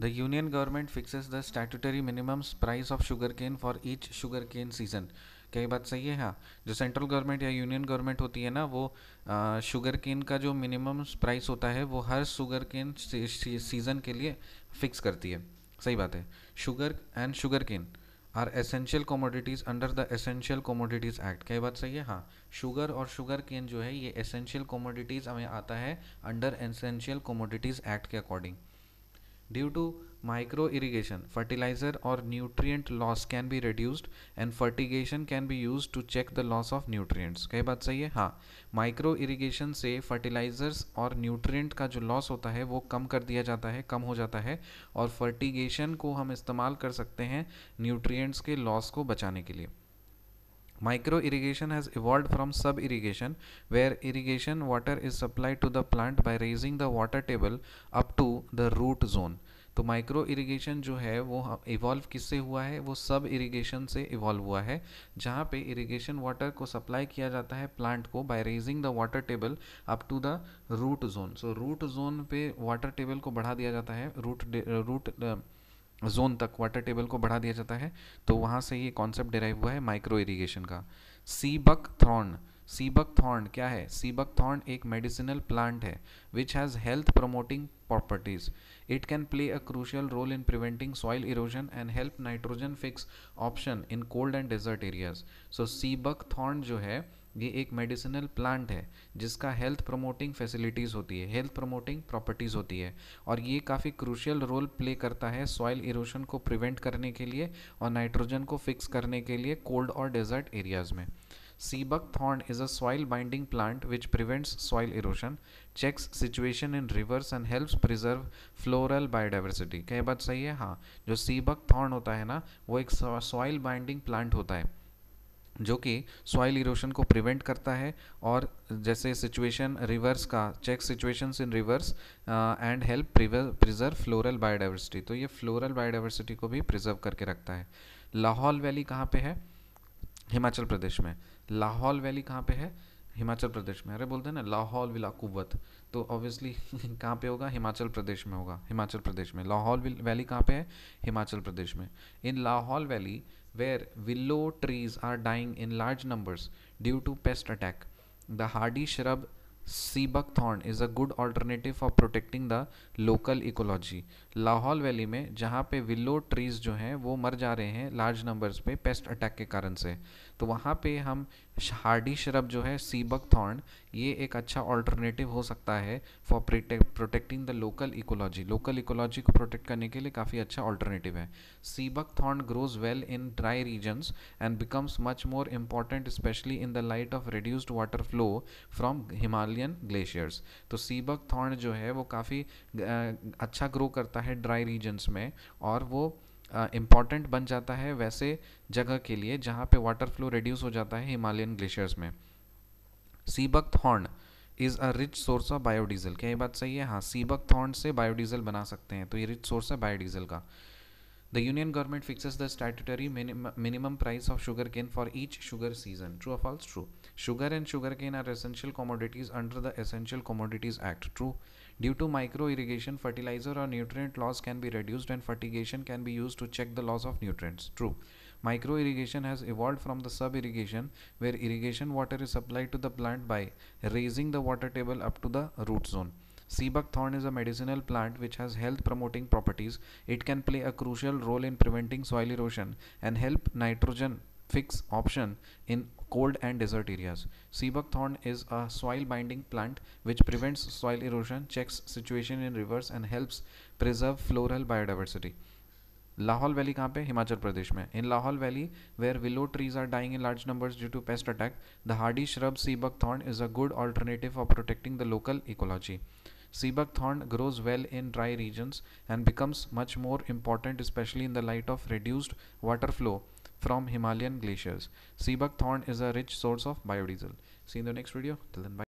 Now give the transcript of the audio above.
The government union the statutory minimum price of sugar cane for each sugar cane season क्या ये बात सही है हाँ जो सेंट्रल गवर्नमेंट या यूनियन गवर्नमेंट होती है ना वो शुगर केन का जो मिनिमम प्राइस होता है वो हर शुगर केन सीज़न के लिए फिक्स करती है सही बात है sugar and sugar cane are essential commodities under the essential commodities act क्या बात सही है हाँ शुगर और शुगर केन जो है ये एसेंशियल कमोडिटीज़ हमें आता है अंडर एसेंशियल कमोडिटीज़ एक्ट के according Due to micro irrigation, fertilizer or nutrient loss can be reduced and fertigation can be used to check the loss of nutrients. क्या बात सही है हाँ माइक्रो इरिगेशन से फर्टिलाइजर्स और न्यूट्रिएंट का जो लॉस होता है वो कम कर दिया जाता है कम हो जाता है और फर्टिगेशन को हम इस्तेमाल कर सकते हैं न्यूट्रिएंट्स के लॉस को बचाने के लिए Micro irrigation has evolved from sub irrigation, where irrigation water is supplied to the plant by raising the water table up to the root zone. तो माइक्रो इरिगेशन जो है वो इवॉल्व किससे हुआ है वो सब इरिगेशन से इवॉल्व हुआ है जहाँ पे इरिगेशन वाटर को सप्लाई किया जाता है प्लांट को by raising the water table up to the root zone so root zone पे वाटर टेबल को बढ़ा दिया जाता है रूट रूट जोन तक वाटर टेबल को बढ़ा दिया जाता है तो वहाँ से ये कॉन्सेप्ट डिराइव हुआ है माइक्रो इरीगेशन का सीबक थॉर्न सीबक थॉर्न क्या है सीबक थॉर्न एक मेडिसिनल प्लांट है which has health promoting properties it can play a crucial role in preventing soil erosion and help nitrogen fixation in cold and desert areas so seabuckthorn जो है ये एक medicinal plant है जिसका health promoting facilities होती है health promoting properties होती है और ये काफ़ी क्रूशियल रोल प्ले करता है सॉइल इरोशन को प्रिवेंट करने के लिए और नाइट्रोजन को फिक्स करने के लिए कोल्ड और डेजर्ट एरियाज़ में सीबक thorn is a soil binding plant which prevents soil erosion checks सिचुएशन in rivers and helps preserve floral biodiversity क्या बात सही है हाँ जो सीबक थॉर्न होता है ना वो एक सॉइल बाइंडिंग प्लांट होता है जो कि सॉइल इरोशन को प्रिवेंट करता है और जैसे सिचुएशन रिवर्स का check siltations in rivers and help preserve floral biodiversity तो ये फ्लोरल बायोडाइवर्सिटी को भी प्रिजर्व करके रखता है लाहौल वैली कहाँ पे है हिमाचल प्रदेश में लाहौल वैली कहाँ पे है हिमाचल प्रदेश में अरे बोलते हैं ना लाहौल विला कुत तो ऑब्वियसली कहाँ पे होगा हिमाचल प्रदेश में होगा हिमाचल प्रदेश में लाहौल वैली कहाँ पे है हिमाचल प्रदेश में in Lahaul valley where willow trees are dying in large numbers due to pest attack. The hardy shrub sea buck thorn is a good alternative for protecting the local ecology Lahaul valley में जहाँ पे विलो ट्रीज़ जो हैं वो मर जा रहे हैं लार्ज नंबर्स पे पेस्ट अटैक के कारण से तो वहाँ पे हम हार्डी शरब जो है सीबक थॉर्न ये एक अच्छा ऑल्टरनेटिव हो सकता है for protecting the local ecology local ecology को प्रोटेक्ट करने के लिए काफ़ी अच्छा ऑल्टरनेटिव है सीबक thorn grows well in dry regions and becomes much more important specially in the light of reduced water flow from Himalayan glaciers तो sea buck seabuckthorn जो है वो काफ़ी अच्छा ग्रो करता है ड्राई रीजन्स में और वो इम्पॉर्टेंट बन जाता है वैसे जगह के लिए जहाँ पे वाटर फ्लो रिड्यूस हो जाता है हिमालयन ग्लेशियर्स में सीबक thorn is a rich source of biodiesel क्या ये बात सही है हाँ सीबक थॉर्न से बायोडीजल बना सकते हैं तो ये रिच सोर्स है बायोडीजल का the union government fixes the statutory minimum price of sugar cane for each sugar season true of alls true sugar and sugar cane are essential commodities under the essential commodities act true due to micro irrigation fertilizer और nutrient loss can be reduced and fertigation can be use to check the loss of nutrients true Micro irrigation has evolved from the sub irrigation where irrigation water is supplied to the plant by raising the water table up to the root zone. Seabuck thorn is a medicinal plant which has health promoting properties. It can play a crucial role in preventing soil erosion and help nitrogen fix option in cold and desert areas. Seabuck thorn is a soil binding plant which prevents soil erosion, checks situation in rivers and helps preserve floral biodiversity. Lahaul valley कहाँ पे हिमाचल प्रदेश में in Lahaul valley where willow trees are dying in large numbers due to pest attack the hardy shrub sea buck thorn is a good alternative for protecting the local ecology sea buck thorn grows well in dry regions and becomes much more important specially in the light of reduced water flow from Himalayan glaciers sea buck thorn is a rich source of biodiesel see in the next video